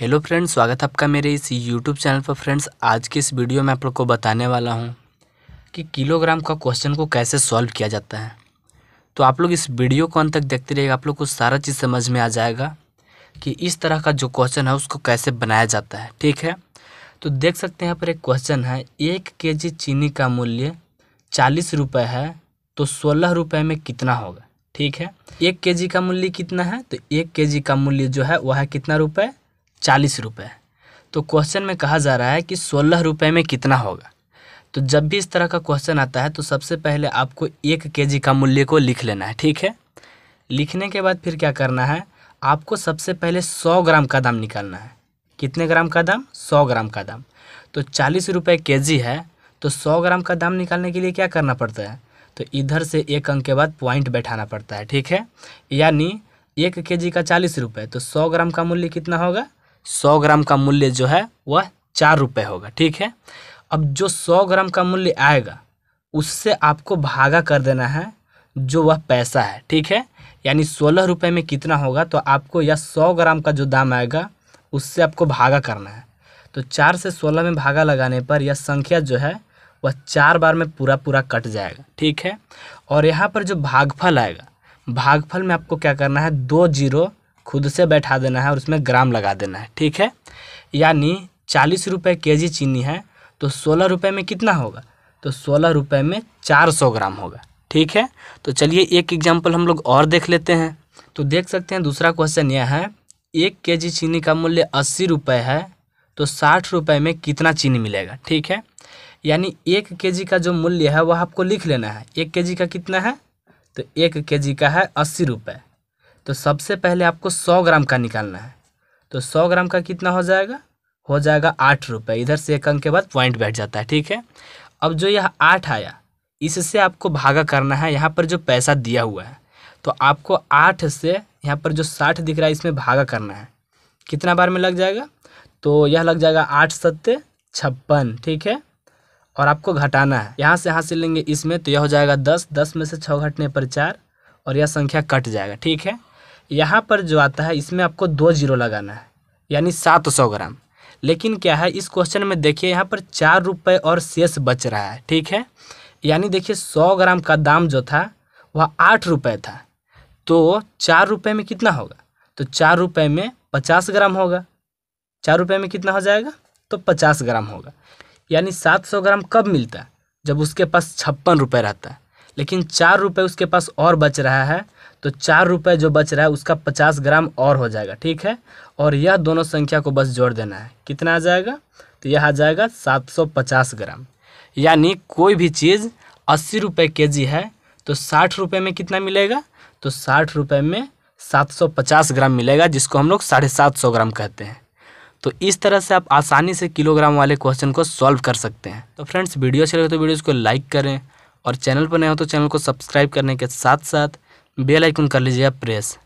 hello friends स्वागत है आपका मेरे इस यूट्यूब चैनल पर फ्रेंड्स आज के इस वीडियो में आप लोग को बताने वाला हूँ कि किलोग्राम का क्वेश्चन को कैसे सॉल्व किया जाता है तो आप लोग इस वीडियो को अंत तक देखते रहिएगा आप लोग को सारा चीज़ समझ में आ जाएगा कि इस तरह का जो क्वेश्चन है उसको कैसे बनाया जाता है ठीक है तो देख सकते हैं यहाँ पर एक क्वेश्चन है एक के चीनी का मूल्य चालीस रुपये है तो सोलह रुपये में कितना होगा ठीक है एक के का मूल्य कितना है तो एक के का मूल्य जो है वह है कितना रुपये चालीस रुपये तो क्वेश्चन में कहा जा रहा है कि सोलह रुपये में कितना होगा तो जब भी इस तरह का क्वेश्चन आता है तो सबसे पहले आपको एक जी का मूल्य को लिख लेना है ठीक है लिखने के बाद फिर क्या करना है आपको सबसे पहले सौ ग्राम का दाम निकालना है कितने ग्राम का दाम सौ ग्राम का दाम तो चालीस रुपये के जी है तो सौ ग्राम का दाम निकालने के लिए क्या करना पड़ता है तो इधर से एक अंक के बाद पॉइंट बैठाना पड़ता है ठीक है यानी एक के जी का चालीस रुपये तो सौ ग्राम का मूल्य कितना होगा सौ ग्राम का मूल्य जो है वह चार रुपये होगा ठीक है अब जो सौ ग्राम का मूल्य आएगा उससे आपको भागा कर देना है जो वह पैसा है ठीक है यानी सोलह रुपये में कितना होगा तो आपको यह सौ ग्राम का जो दाम आएगा उससे आपको भागा करना है तो चार से सोलह में भागा लगाने पर यह संख्या जो है वह चार बार में पूरा पूरा कट जाएगा ठीक है और यहाँ पर जो भागफल आएगा भागफल में आपको क्या करना है दो जीरो खुद से बैठा देना है और उसमें ग्राम लगा देना है ठीक है यानी चालीस रुपये के जी चीनी है तो सोलह रुपये में कितना होगा तो सोलह रुपये में चार सौ ग्राम होगा ठीक है तो चलिए एक एग्जाम्पल हम लोग और देख लेते हैं तो देख सकते हैं दूसरा क्वेश्चन यह है एक के जी चीनी का मूल्य अस्सी रुपये है तो साठ रुपये में कितना चीनी मिलेगा ठीक है यानी एक के जी का जो मूल्य है वह आपको लिख लेना है एक के जी का कितना है तो एक के जी का है अस्सी रुपये तो सबसे पहले आपको सौ ग्राम का निकालना है तो सौ ग्राम का कितना हो जाएगा हो जाएगा आठ रुपये इधर से एक अंक के बाद पॉइंट बैठ जाता है ठीक है अब जो यह आठ आया इससे आपको भागा करना है यहाँ पर जो पैसा दिया हुआ है तो आपको आठ से यहाँ पर जो साठ दिख रहा है इसमें भागा करना है कितना बार में लग जाएगा तो यह लग जाएगा आठ सत्य छप्पन ठीक है और आपको घटाना है यहाँ से यहाँ से लेंगे इसमें तो यह हो जाएगा दस दस में से छः घटने पर चार और यह संख्या कट जाएगा ठीक है यहाँ पर जो आता है इसमें आपको दो जीरो लगाना है यानी सात सौ ग्राम लेकिन क्या है इस क्वेश्चन में देखिए यहाँ पर चार रुपये और शेष बच रहा है ठीक है यानी देखिए सौ ग्राम का दाम जो था वह आठ रुपये था तो चार रुपये में कितना होगा तो चार रुपये में पचास ग्राम होगा चार रुपये में कितना हो जाएगा तो पचास ग्राम होगा यानी सात सौ ग्राम कब मिलता जब उसके पास छप्पन रुपये रहता लेकिन चार रुपये उसके पास और बच रहा है तो चार रुपये जो बच रहा है उसका पचास ग्राम और हो जाएगा ठीक है और यह दोनों संख्या को बस जोड़ देना है कितना आ जाएगा तो यह आ जाएगा सात सौ पचास ग्राम यानी कोई भी चीज़ अस्सी रुपये के जी है तो साठ रुपये में कितना मिलेगा तो साठ रुपये में सात सौ पचास ग्राम मिलेगा जिसको हम लोग साढ़े सात सौ ग्राम कहते हैं तो इस तरह से आप आसानी से किलोग्राम वाले क्वेश्चन को सॉल्व कर सकते हैं तो फ्रेंड्स वीडियो अच्छे लगे तो वीडियोज़ को लाइक करें और चैनल पर नए हो तो चैनल को सब्सक्राइब करने के साथ साथ बेल आइकन कर आप प्रेस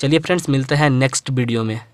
चलिए फ्रेंड्स मिलते हैं नेक्स्ट वीडियो में